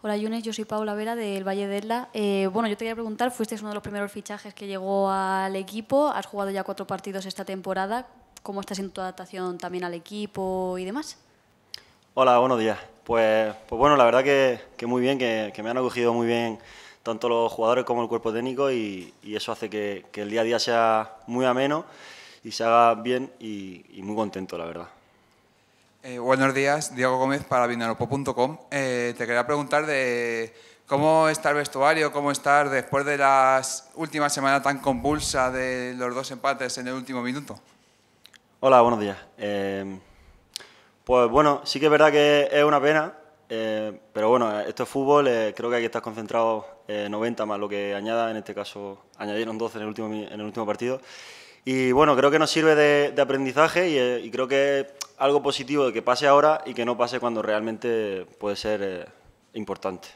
Hola, Yunes, yo soy Paula Vera del Valle de la eh, bueno, yo te quería preguntar, fuiste uno de los primeros fichajes que llegó al equipo, has jugado ya cuatro partidos esta temporada, ¿cómo está siendo tu adaptación también al equipo y demás? Hola, buenos días. Pues, pues bueno, la verdad que, muy bien, que, me han acogido muy bien tanto los jugadores como el cuerpo técnico y, eso hace que, el día a día sea muy ameno y se haga bien y muy contento, la verdad. Eh, buenos días, Diego Gómez para vinalopó.com. Eh, te quería preguntar de cómo está el vestuario, cómo estar después de la última semana tan convulsa de los dos empates en el último minuto. Hola, buenos días. Eh, pues bueno, sí que es verdad que es una pena, pero bueno, esto es fútbol, creo que hay que estar concentrado 90 más lo que añada, en este caso añadieron 12 en el último, en el último partido. Y bueno, creo que nos sirve de, aprendizaje y creo que algo positivo de que pase ahora y que no pase cuando realmente puede ser eh, importante.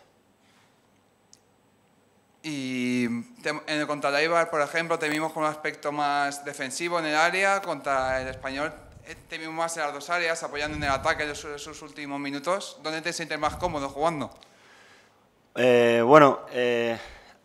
Y en, contra el Eibar, por ejemplo, vimos con un aspecto más defensivo en el área, contra el español eh, vimos más en las dos áreas, apoyando en el ataque en sus, últimos minutos. ¿Dónde te sientes más cómodo jugando? Eh, bueno,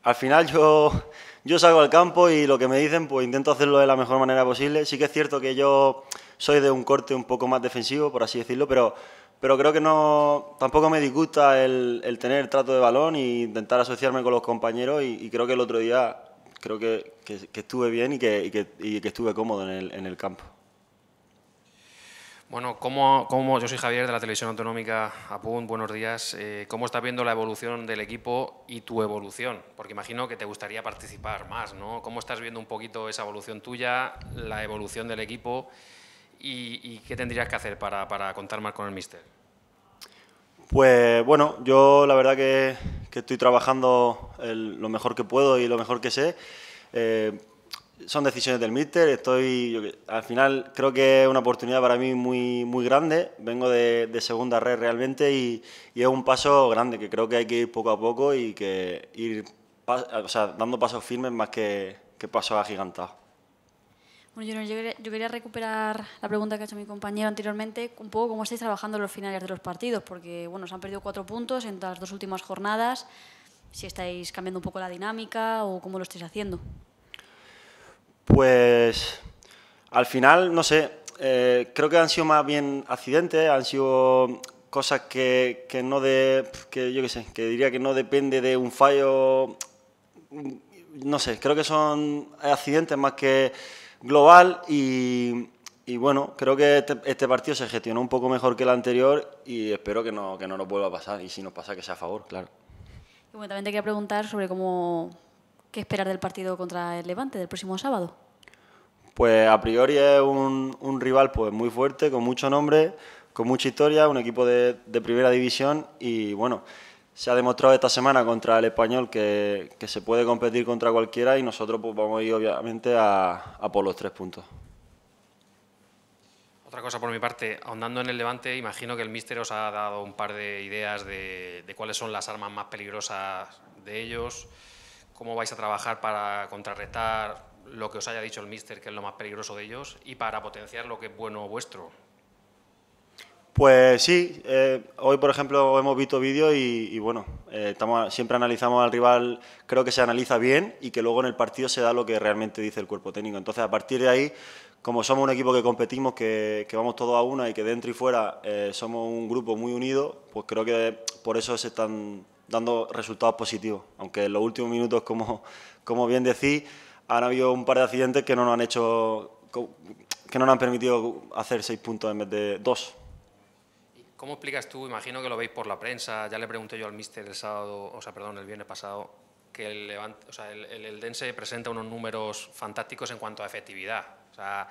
al final yo, yo salgo al campo y lo que me dicen, pues intento hacerlo de la mejor manera posible. Sí que es cierto que yo soy de un corte un poco más defensivo, por así decirlo, pero, pero creo que no, tampoco me disgusta el, el tener trato de balón e intentar asociarme con los compañeros y, creo que el otro día creo que, que, estuve bien y que, que, estuve cómodo en el, en el campo. Bueno, ¿cómo, ¿cómo, yo soy Javier de la Televisión Autonómica Apun, buenos días. Eh, ¿Cómo estás viendo la evolución del equipo y tu evolución? Porque imagino que te gustaría participar más, ¿no? ¿Cómo estás viendo un poquito esa evolución tuya, la evolución del equipo y, qué tendrías que hacer para, para, contar más con el Mister? Pues bueno, yo la verdad que, estoy trabajando lo mejor que puedo y lo mejor que sé. Eh, son decisiones del míster. Estoy, al final creo que es una oportunidad para mí muy, muy grande. Vengo de, segunda red realmente y, es un paso grande que creo que hay que ir poco a poco y que ir o sea, dando pasos firmes más que, que pasos agigantados. Bueno, yo, quería, recuperar la pregunta que ha hecho mi compañero anteriormente, un poco cómo estáis trabajando los finales de los partidos, porque bueno, se han perdido cuatro puntos en las dos últimas jornadas, si estáis cambiando un poco la dinámica o cómo lo estáis haciendo. Pues al final, no sé, eh, creo que han sido más bien accidentes, han sido cosas que, que no de, que yo qué sé, que diría que no depende de un fallo, no sé, creo que son accidentes más que global y, bueno, creo que este, este, partido se gestionó un poco mejor que el anterior y espero que no, que no nos vuelva a pasar y si nos pasa que sea a favor, claro. Y bueno, también te quería preguntar sobre cómo, qué esperar del partido contra el Levante del próximo sábado. Pues a priori es un, rival pues muy fuerte, con mucho nombre, con mucha historia, un equipo de primera división y bueno, se ha demostrado esta semana contra el español que, se puede competir contra cualquiera y nosotros pues, vamos a ir obviamente a, por los tres puntos. Otra cosa por mi parte, ahondando en el Levante, imagino que el míster os ha dado un par de ideas de, de, cuáles son las armas más peligrosas de ellos, cómo vais a trabajar para contrarrestar lo que os haya dicho el míster, que es lo más peligroso de ellos, y para potenciar lo que es bueno vuestro. Pues sí, eh, hoy por ejemplo hemos visto vídeos y, bueno, eh, siempre analizamos al rival, creo que se analiza bien y que luego en el partido se da lo que realmente dice el cuerpo técnico. Entonces a partir de ahí, como somos un equipo que competimos, que, vamos todos a una y que dentro y fuera eh, somos un grupo muy unido, pues creo que por eso se están dando resultados positivos. Aunque en los últimos minutos, como, como bien decís, han habido un par de accidentes que no nos han hecho que no nos han permitido hacer seis puntos en vez de dos. ¿Cómo explicas tú? Imagino que lo veis por la prensa. Ya le pregunté yo al míster el sábado, o sea, perdón, el viernes pasado, que el, el, Dense presenta unos números fantásticos en cuanto a efectividad. O sea,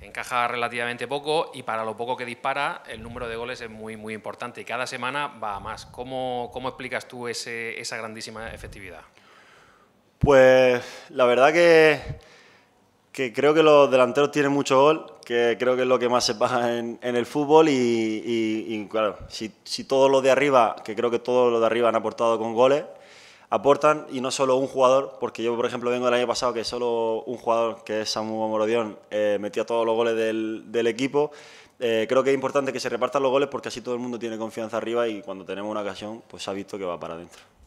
encaja relativamente poco y para lo poco que dispara, el número de goles es muy, muy importante y cada semana va a más. ¿Cómo, cómo explicas tú esa grandísima efectividad? Pues la verdad que que creo que los delanteros tienen mucho gol, que creo que es lo que más se pasa en, el fútbol y, claro, si, si, todos los de arriba, que creo que todos los de arriba han aportado con goles, aportan y no solo un jugador, porque yo por ejemplo vengo del año pasado que solo un jugador, que es Samu Morodión, eh, metía todos los goles del, equipo, eh, creo que es importante que se repartan los goles porque así todo el mundo tiene confianza arriba y cuando tenemos una ocasión pues se ha visto que va para adentro.